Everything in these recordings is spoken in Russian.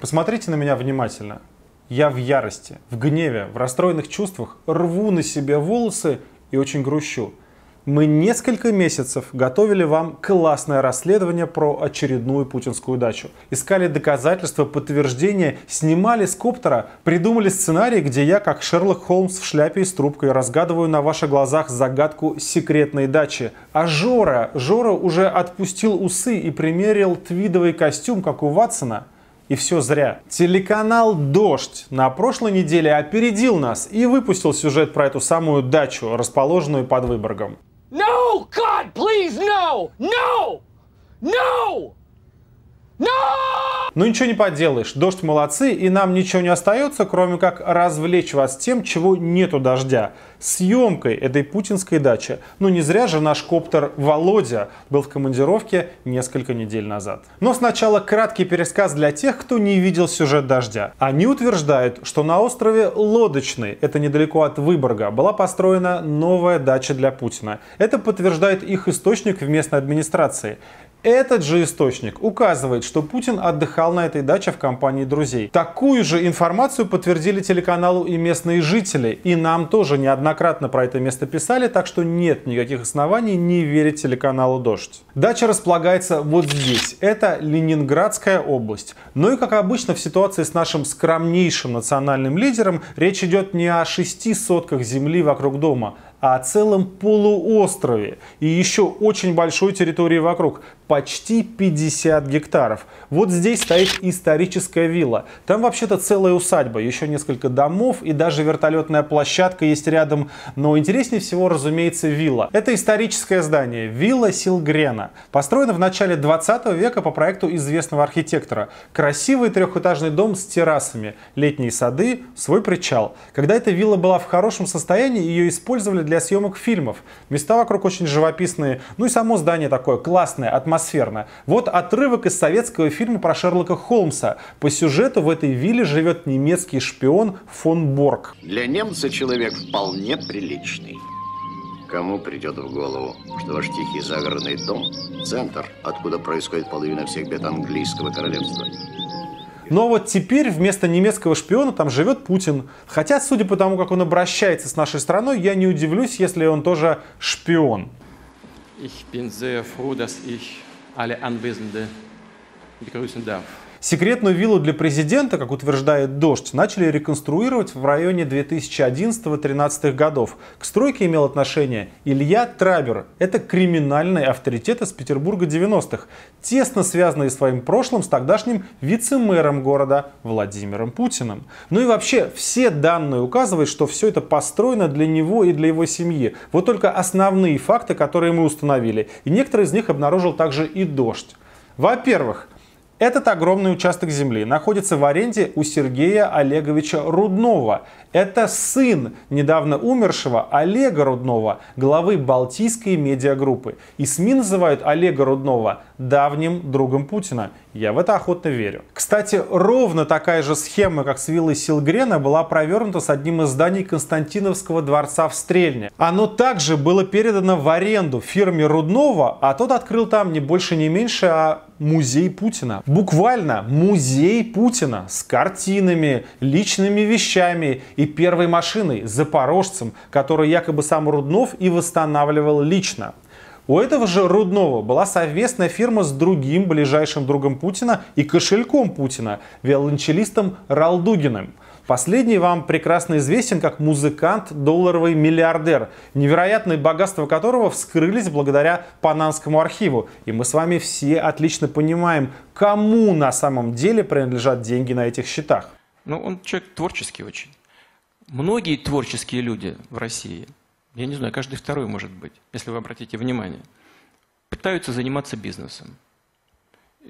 Посмотрите на меня внимательно. Я в ярости, в гневе, в расстроенных чувствах рву на себе волосы и очень грущу. Мы несколько месяцев готовили вам классное расследование про очередную путинскую дачу. Искали доказательства, подтверждения, снимали с коптера, придумали сценарий, где я, как Шерлок Холмс в шляпе и с трубкой, разгадываю на ваших глазах загадку секретной дачи. А Жора, Жора уже отпустил усы и примерил твидовый костюм, как у Ватсона – и все зря. Телеканал «Дождь» на прошлой неделе опередил нас и выпустил сюжет про эту самую дачу, расположенную под Выборгом. No, God, please, no! No! No! Ну ничего не поделаешь, дождь молодцы, и нам ничего не остается, кроме как развлечь вас тем, чего нету дождя. Съемкой этой путинской дачи. Ну не зря же наш коптер Володя был в командировке несколько недель назад. Но сначала краткий пересказ для тех, кто не видел сюжет дождя. Они утверждают, что на острове Лодочный, это недалеко от Выборга, была построена новая дача для Путина. Это подтверждает их источник в местной администрации. Этот же источник указывает, что Путин отдыхал на этой даче в компании друзей. Такую же информацию подтвердили телеканалу и местные жители. И нам тоже неоднократно про это место писали, так что нет никаких оснований не верить телеканалу «Дождь». Дача располагается вот здесь. Это Ленинградская область. Но ну и как обычно в ситуации с нашим скромнейшим национальным лидером речь идет не о шести сотках земли вокруг дома, а о целом полуострове и еще очень большой территории вокруг, почти 50 гектаров. Вот здесь стоит историческая вилла. Там вообще-то целая усадьба, еще несколько домов и даже вертолетная площадка есть рядом. Но интереснее всего, разумеется, вилла. Это историческое здание, вилла Силгрена. Построена в начале 20 века по проекту известного архитектора. Красивый трехэтажный дом с террасами, летние сады, свой причал. Когда эта вилла была в хорошем состоянии, ее использовали для съемок фильмов. Места вокруг очень живописные, ну и само здание такое классное, атмосферное. Вот отрывок из советского фильма про Шерлока Холмса. По сюжету в этой вилле живет немецкий шпион фон Борг. Для немца человек вполне приличный. Кому придет в голову, что ваш тихий загородный дом – центр, откуда происходит половина всех бед английского королевства? Но вот теперь вместо немецкого шпиона там живет Путин. Хотя, судя по тому, как он обращается с нашей страной, я не удивлюсь, если он тоже шпион. Ich bin sehr froh, dass ich alle Anwesenden begrüßen darf. Секретную виллу для президента, как утверждает «Дождь», начали реконструировать в районе 2011-2013 годов. К стройке имел отношение Илья Трабер. Это криминальный авторитет из Петербурга 90-х, тесно связанный своим прошлым с тогдашним вице-мэром города Владимиром Путиным. Ну и вообще, все данные указывают, что все это построено для него и для его семьи. Вот только основные факты, которые мы установили. И некоторые из них обнаружил также и «Дождь». Во-первых, этот огромный участок земли находится в аренде у Сергея Олеговича Руднова. Это сын недавно умершего Олега Руднова, главы Балтийской медиагруппы. И СМИ называют Олега Руднова давним другом Путина. Я в это охотно верю. Кстати, ровно такая же схема, как с виллой Силгрена, была провернута с одним из зданий Константиновского дворца в Стрельне. Оно также было передано в аренду фирме Руднова, а тот открыл там не больше, не меньше, а музей Путина. Буквально музей Путина с картинами, личными вещами и первой машиной, запорожцем, которую якобы сам Руднов и восстанавливал лично. У этого же Руднова была совместная фирма с другим ближайшим другом Путина и кошельком Путина, виолончелистом Ралдугиным – Последний вам прекрасно известен как музыкант-долларовый миллиардер, невероятные богатства которого вскрылись благодаря Панамскому архиву. И мы с вами все отлично понимаем, кому на самом деле принадлежат деньги на этих счетах. Ну, он человек творческий очень. Многие творческие люди в России, я не знаю, каждый второй может быть, если вы обратите внимание, пытаются заниматься бизнесом.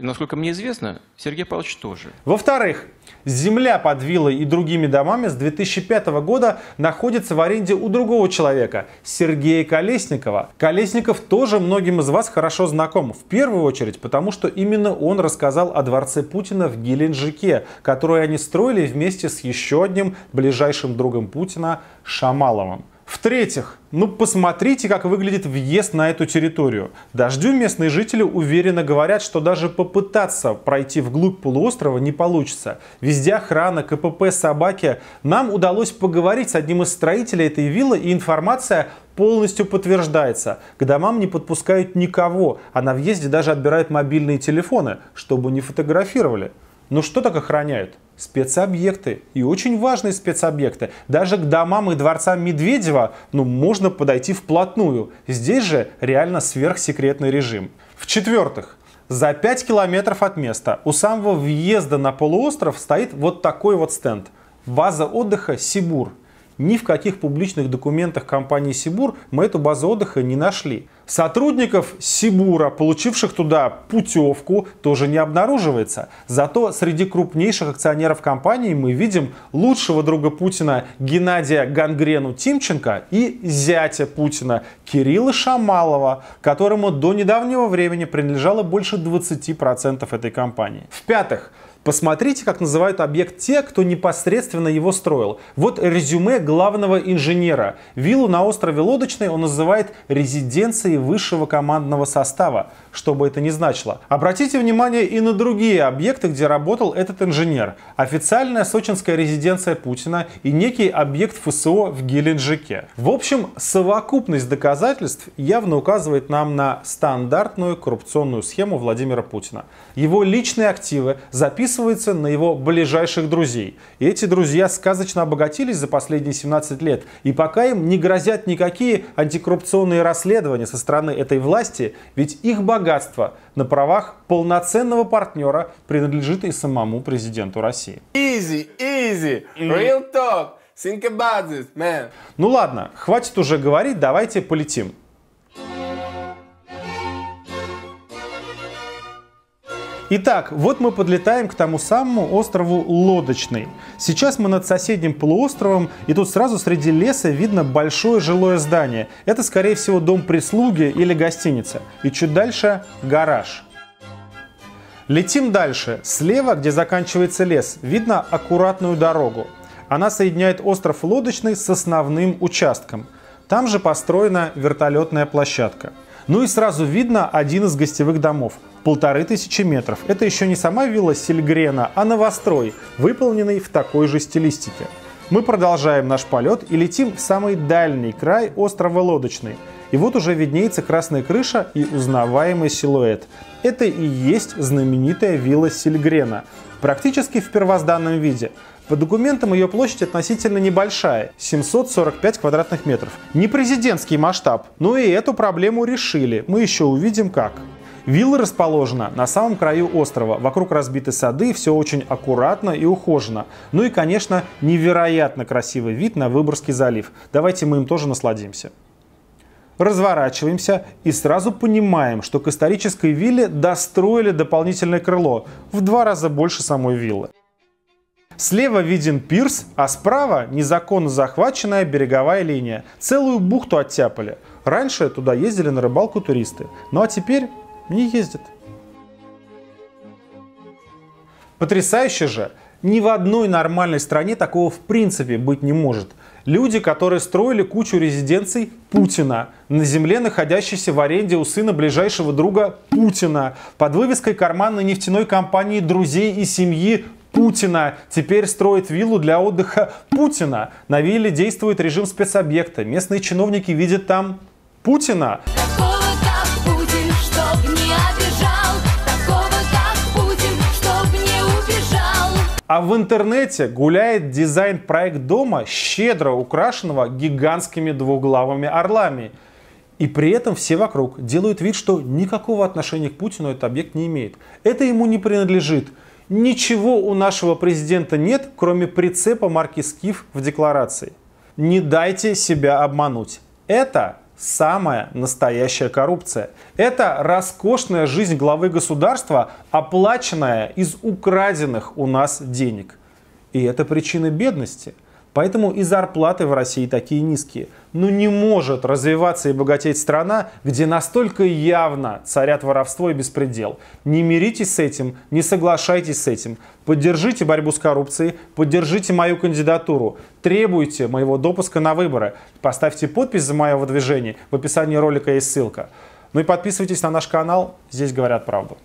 Насколько мне известно, Сергей Павлович тоже. Во-вторых, земля под виллой и другими домами с 2005 года находится в аренде у другого человека, Сергея Колесникова. Колесников тоже многим из вас хорошо знаком, в первую очередь потому, что именно он рассказал о дворце Путина в Геленджике, который они строили вместе с еще одним ближайшим другом Путина Шамаловым. В-третьих, ну посмотрите, как выглядит въезд на эту территорию. Дождю местные жители уверенно говорят, что даже попытаться пройти вглубь полуострова не получится. Везде охрана, КПП, собаки. Нам удалось поговорить с одним из строителей этой виллы, и информация полностью подтверждается. К домам не подпускают никого, а на въезде даже отбирают мобильные телефоны, чтобы не фотографировали. Но что так охраняют? спецобъекты и очень важные спецобъекты. Даже к домам и дворцам Медведева ну, можно подойти вплотную. Здесь же реально сверхсекретный режим. В-четвертых, за 5 километров от места у самого въезда на полуостров стоит вот такой вот стенд. База отдыха «Сибур». Ни в каких публичных документах компании «Сибур» мы эту базу отдыха не нашли. Сотрудников Сибура, получивших туда путевку, тоже не обнаруживается. Зато среди крупнейших акционеров компании мы видим лучшего друга Путина Геннадия Гангрену Тимченко и зятя Путина Кирилла Шамалова, которому до недавнего времени принадлежало больше 20% этой компании. В-пятых, Посмотрите, как называют объект те, кто непосредственно его строил. Вот резюме главного инженера. Виллу на острове Лодочной он называет резиденцией высшего командного состава, что бы это ни значило. Обратите внимание и на другие объекты, где работал этот инженер. Официальная сочинская резиденция Путина и некий объект ФСО в Геленджике. В общем, совокупность доказательств явно указывает нам на стандартную коррупционную схему Владимира Путина. Его личные активы записаны подписывается на его ближайших друзей. И эти друзья сказочно обогатились за последние 17 лет. И пока им не грозят никакие антикоррупционные расследования со стороны этой власти, ведь их богатство на правах полноценного партнера принадлежит и самому президенту России. Easy, easy, real talk. Think about this, man. Ну ладно, хватит уже говорить, давайте полетим. Итак, вот мы подлетаем к тому самому острову Лодочный. Сейчас мы над соседним полуостровом, и тут сразу среди леса видно большое жилое здание. Это, скорее всего, дом прислуги или гостиница. И чуть дальше – гараж. Летим дальше. Слева, где заканчивается лес, видно аккуратную дорогу. Она соединяет остров Лодочный с основным участком. Там же построена вертолетная площадка. Ну и сразу видно один из гостевых домов полторы тысячи метров. Это еще не сама вилла Сильгрена, а новострой, выполненный в такой же стилистике. Мы продолжаем наш полет и летим в самый дальний край острова Лодочный. И вот уже виднеется красная крыша и узнаваемый силуэт. Это и есть знаменитая вилла Сильгрена, практически в первозданном виде. По документам ее площадь относительно небольшая – 745 квадратных метров. Не президентский масштаб, но и эту проблему решили, мы еще увидим как. Вилла расположена на самом краю острова. Вокруг разбиты сады, все очень аккуратно и ухожено. Ну и, конечно, невероятно красивый вид на Выборгский залив. Давайте мы им тоже насладимся разворачиваемся и сразу понимаем, что к исторической вилле достроили дополнительное крыло в два раза больше самой виллы. Слева виден пирс, а справа незаконно захваченная береговая линия. Целую бухту оттяпали. Раньше туда ездили на рыбалку туристы. Ну а теперь не ездит. Потрясающе же! Ни в одной нормальной стране такого в принципе быть не может. Люди, которые строили кучу резиденций Путина на земле, находящейся в аренде у сына ближайшего друга Путина, под вывеской карманной нефтяной компании друзей и семьи Путина. Теперь строит виллу для отдыха Путина. На вилле действует режим спецобъекта. Местные чиновники видят там Путина. Путина. А в интернете гуляет дизайн-проект дома, щедро украшенного гигантскими двуглавыми орлами. И при этом все вокруг делают вид, что никакого отношения к Путину этот объект не имеет. Это ему не принадлежит. Ничего у нашего президента нет, кроме прицепа марки «Скиф» в декларации. Не дайте себя обмануть. Это самая настоящая коррупция. Это роскошная жизнь главы государства, оплаченная из украденных у нас денег. И это причина бедности – Поэтому и зарплаты в России такие низкие. Но ну, не может развиваться и богатеть страна, где настолько явно царят воровство и беспредел. Не миритесь с этим, не соглашайтесь с этим. Поддержите борьбу с коррупцией, поддержите мою кандидатуру, требуйте моего допуска на выборы. Поставьте подпись за мое выдвижение, в описании ролика есть ссылка. Ну и подписывайтесь на наш канал, здесь говорят правду.